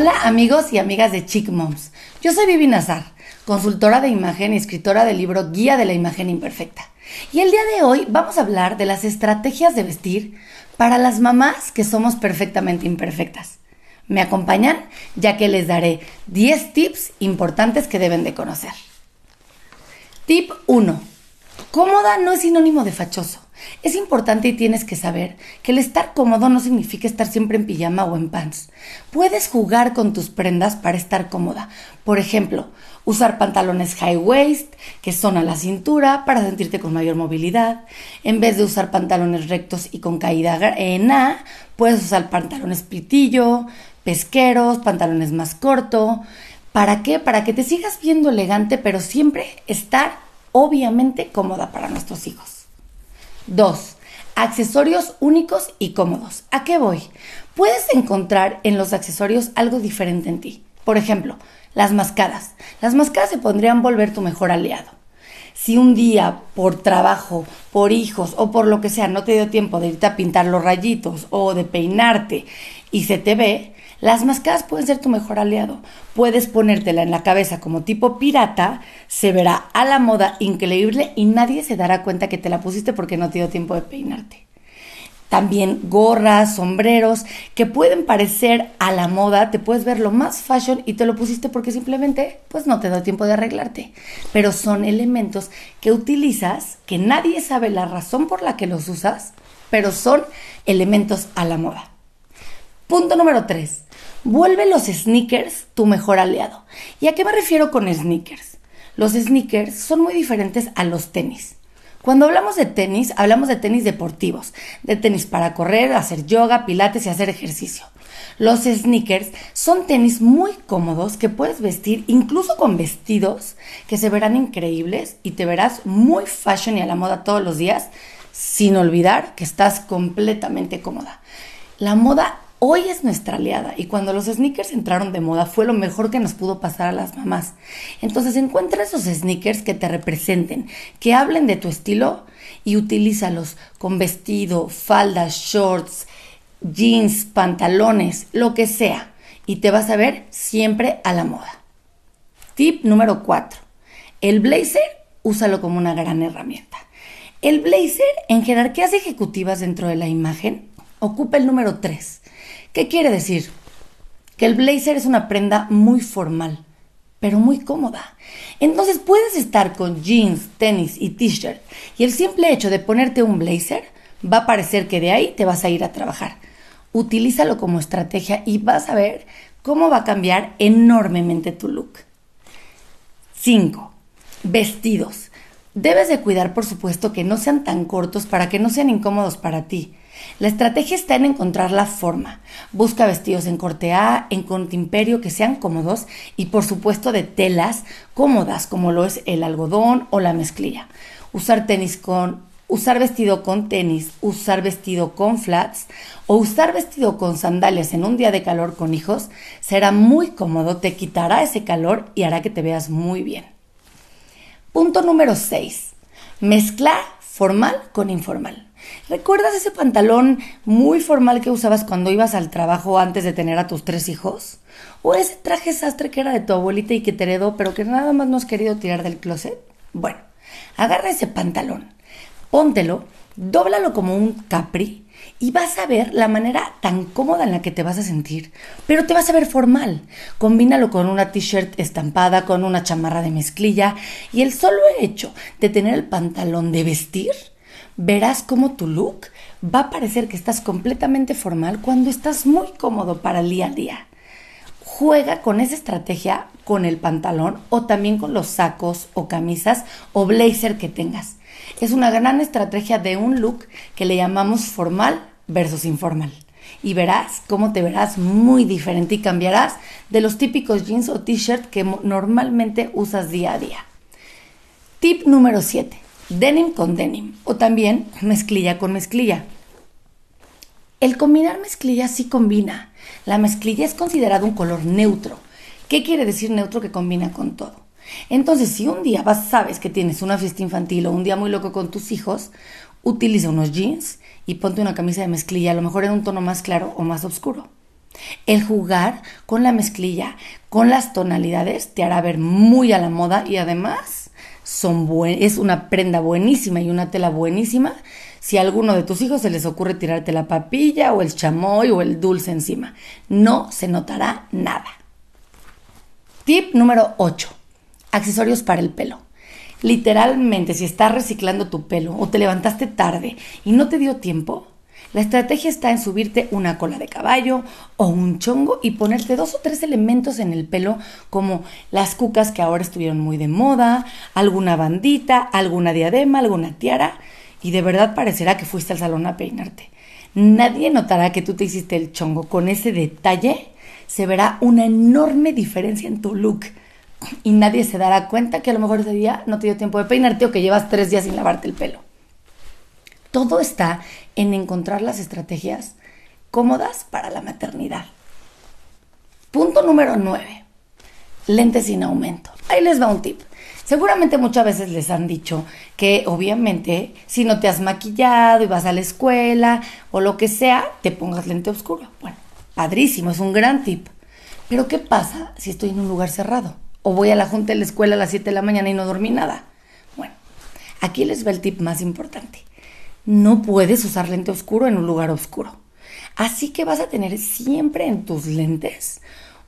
Hola amigos y amigas de Chick Moms. Yo soy Vivi Nazar, consultora de imagen y escritora del libro Guía de la Imagen Imperfecta. Y el día de hoy vamos a hablar de las estrategias de vestir para las mamás que somos perfectamente imperfectas. Me acompañan ya que les daré 10 tips importantes que deben de conocer. Tip 1. Cómoda no es sinónimo de fachoso. Es importante y tienes que saber que el estar cómodo no significa estar siempre en pijama o en pants. Puedes jugar con tus prendas para estar cómoda. Por ejemplo, usar pantalones high waist que son a la cintura para sentirte con mayor movilidad. En vez de usar pantalones rectos y con caída en A, puedes usar pantalones pitillo, pesqueros, pantalones más corto. ¿Para qué? Para que te sigas viendo elegante, pero siempre estar obviamente cómoda para nuestros hijos. 2. Accesorios únicos y cómodos. ¿A qué voy? Puedes encontrar en los accesorios algo diferente en ti. Por ejemplo, las mascadas. Las mascaras se podrían volver tu mejor aliado. Si un día por trabajo, por hijos o por lo que sea no te dio tiempo de irte a pintar los rayitos o de peinarte y se te ve, las mascaras pueden ser tu mejor aliado. Puedes ponértela en la cabeza como tipo pirata, se verá a la moda increíble y nadie se dará cuenta que te la pusiste porque no te dio tiempo de peinarte. También gorras, sombreros, que pueden parecer a la moda, te puedes ver lo más fashion y te lo pusiste porque simplemente pues no te da tiempo de arreglarte. Pero son elementos que utilizas, que nadie sabe la razón por la que los usas, pero son elementos a la moda. Punto número 3. Vuelve los sneakers tu mejor aliado. ¿Y a qué me refiero con sneakers? Los sneakers son muy diferentes a los tenis. Cuando hablamos de tenis, hablamos de tenis deportivos, de tenis para correr, hacer yoga, pilates y hacer ejercicio. Los sneakers son tenis muy cómodos que puedes vestir incluso con vestidos que se verán increíbles y te verás muy fashion y a la moda todos los días sin olvidar que estás completamente cómoda. La moda Hoy es nuestra aliada y cuando los sneakers entraron de moda fue lo mejor que nos pudo pasar a las mamás. Entonces encuentra esos sneakers que te representen, que hablen de tu estilo y utilízalos con vestido, faldas, shorts, jeans, pantalones, lo que sea. Y te vas a ver siempre a la moda. Tip número 4. El blazer, úsalo como una gran herramienta. El blazer en jerarquías ejecutivas dentro de la imagen ocupa el número 3 ¿Qué quiere decir? Que el blazer es una prenda muy formal, pero muy cómoda. Entonces puedes estar con jeans, tenis y t-shirt y el simple hecho de ponerte un blazer va a parecer que de ahí te vas a ir a trabajar. Utilízalo como estrategia y vas a ver cómo va a cambiar enormemente tu look. 5. Vestidos. Debes de cuidar, por supuesto, que no sean tan cortos para que no sean incómodos para ti. La estrategia está en encontrar la forma. Busca vestidos en corte A, en corte imperio que sean cómodos y por supuesto de telas cómodas como lo es el algodón o la mezclilla. Usar tenis con usar vestido con tenis, usar vestido con flats o usar vestido con sandalias en un día de calor con hijos será muy cómodo, te quitará ese calor y hará que te veas muy bien. Punto número 6. Mezclar formal con informal. ¿Recuerdas ese pantalón muy formal que usabas cuando ibas al trabajo antes de tener a tus tres hijos? ¿O ese traje sastre que era de tu abuelita y que te heredó, pero que nada más no has querido tirar del closet? Bueno, agarra ese pantalón, póntelo, dóblalo como un capri y vas a ver la manera tan cómoda en la que te vas a sentir, pero te vas a ver formal. Combínalo con una t-shirt estampada, con una chamarra de mezclilla y el solo hecho de tener el pantalón de vestir verás cómo tu look va a parecer que estás completamente formal cuando estás muy cómodo para el día a día. Juega con esa estrategia con el pantalón o también con los sacos o camisas o blazer que tengas. Es una gran estrategia de un look que le llamamos formal versus informal. Y verás cómo te verás muy diferente y cambiarás de los típicos jeans o t-shirt que normalmente usas día a día. Tip número 7 denim con denim o también mezclilla con mezclilla. El combinar mezclilla sí combina. La mezclilla es considerada un color neutro. ¿Qué quiere decir neutro que combina con todo? Entonces, si un día vas, sabes que tienes una fiesta infantil o un día muy loco con tus hijos, utiliza unos jeans y ponte una camisa de mezclilla, a lo mejor en un tono más claro o más oscuro. El jugar con la mezclilla, con las tonalidades, te hará ver muy a la moda y además son buen, es una prenda buenísima y una tela buenísima si a alguno de tus hijos se les ocurre tirarte la papilla o el chamoy o el dulce encima. No se notará nada. Tip número 8. Accesorios para el pelo. Literalmente, si estás reciclando tu pelo o te levantaste tarde y no te dio tiempo, la estrategia está en subirte una cola de caballo o un chongo y ponerte dos o tres elementos en el pelo como las cucas que ahora estuvieron muy de moda, alguna bandita, alguna diadema, alguna tiara y de verdad parecerá que fuiste al salón a peinarte. Nadie notará que tú te hiciste el chongo. Con ese detalle se verá una enorme diferencia en tu look y nadie se dará cuenta que a lo mejor ese día no te dio tiempo de peinarte o que llevas tres días sin lavarte el pelo. Todo está en encontrar las estrategias cómodas para la maternidad. Punto número 9. Lentes sin aumento. Ahí les va un tip. Seguramente muchas veces les han dicho que obviamente si no te has maquillado y vas a la escuela o lo que sea, te pongas lente oscuro. Bueno, padrísimo, es un gran tip. Pero ¿qué pasa si estoy en un lugar cerrado? O voy a la junta de la escuela a las 7 de la mañana y no dormí nada. Bueno, aquí les va el tip más importante no puedes usar lente oscuro en un lugar oscuro. Así que vas a tener siempre en tus lentes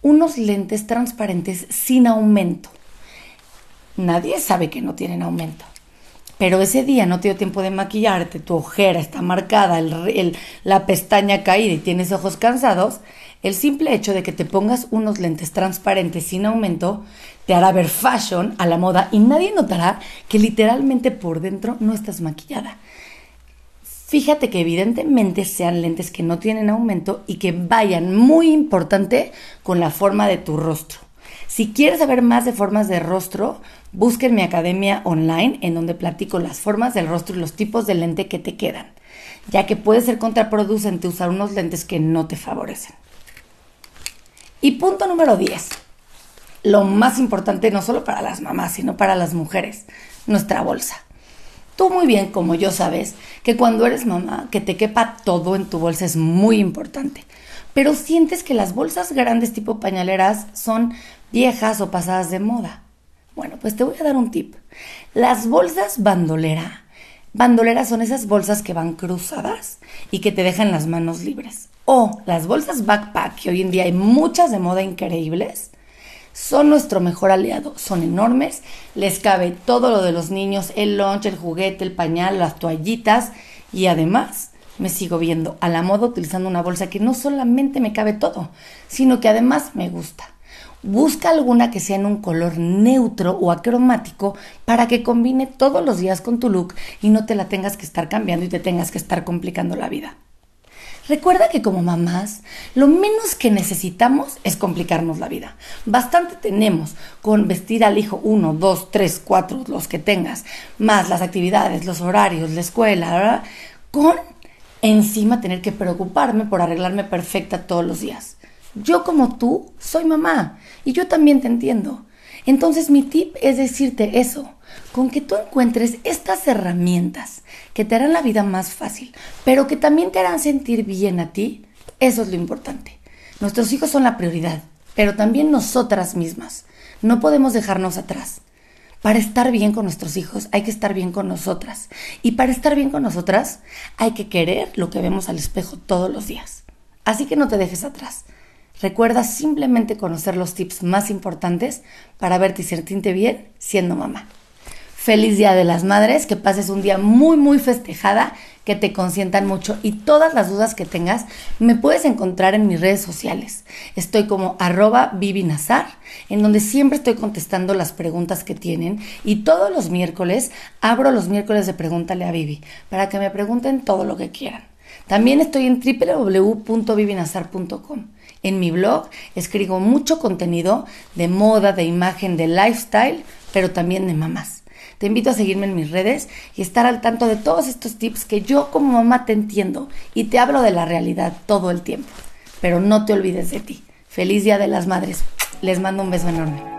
unos lentes transparentes sin aumento. Nadie sabe que no tienen aumento. Pero ese día no te dio tiempo de maquillarte, tu ojera está marcada, la pestaña caída y tienes ojos cansados, el simple hecho de que te pongas unos lentes transparentes sin aumento te hará ver fashion a la moda y nadie notará que literalmente por dentro no estás maquillada. Fíjate que evidentemente sean lentes que no tienen aumento y que vayan muy importante con la forma de tu rostro. Si quieres saber más de formas de rostro, en mi academia online en donde platico las formas del rostro y los tipos de lente que te quedan, ya que puede ser contraproducente usar unos lentes que no te favorecen. Y punto número 10. Lo más importante no solo para las mamás, sino para las mujeres, nuestra bolsa. Tú muy bien, como yo sabes, que cuando eres mamá, que te quepa todo en tu bolsa es muy importante. Pero sientes que las bolsas grandes tipo pañaleras son viejas o pasadas de moda. Bueno, pues te voy a dar un tip. Las bolsas bandolera. Bandoleras son esas bolsas que van cruzadas y que te dejan las manos libres. O las bolsas backpack, que hoy en día hay muchas de moda increíbles son nuestro mejor aliado, son enormes, les cabe todo lo de los niños, el lunch, el juguete, el pañal, las toallitas y además me sigo viendo a la moda utilizando una bolsa que no solamente me cabe todo, sino que además me gusta. Busca alguna que sea en un color neutro o acromático para que combine todos los días con tu look y no te la tengas que estar cambiando y te tengas que estar complicando la vida. Recuerda que como mamás, lo menos que necesitamos es complicarnos la vida. Bastante tenemos con vestir al hijo uno, dos, tres, cuatro, los que tengas, más las actividades, los horarios, la escuela, con encima tener que preocuparme por arreglarme perfecta todos los días. Yo como tú soy mamá y yo también te entiendo. Entonces mi tip es decirte eso con que tú encuentres estas herramientas que te harán la vida más fácil, pero que también te harán sentir bien a ti, eso es lo importante. Nuestros hijos son la prioridad, pero también nosotras mismas. No podemos dejarnos atrás. Para estar bien con nuestros hijos hay que estar bien con nosotras. Y para estar bien con nosotras hay que querer lo que vemos al espejo todos los días. Así que no te dejes atrás. Recuerda simplemente conocer los tips más importantes para verte y sentirte bien siendo mamá feliz Día de las Madres, que pases un día muy, muy festejada, que te consientan mucho y todas las dudas que tengas me puedes encontrar en mis redes sociales. Estoy como arroba vivinazar, en donde siempre estoy contestando las preguntas que tienen y todos los miércoles abro los miércoles de Pregúntale a Vivi para que me pregunten todo lo que quieran. También estoy en www.vivinazar.com. En mi blog escribo mucho contenido de moda, de imagen, de lifestyle, pero también de mamás. Te invito a seguirme en mis redes y estar al tanto de todos estos tips que yo como mamá te entiendo y te hablo de la realidad todo el tiempo. Pero no te olvides de ti. Feliz Día de las Madres. Les mando un beso enorme.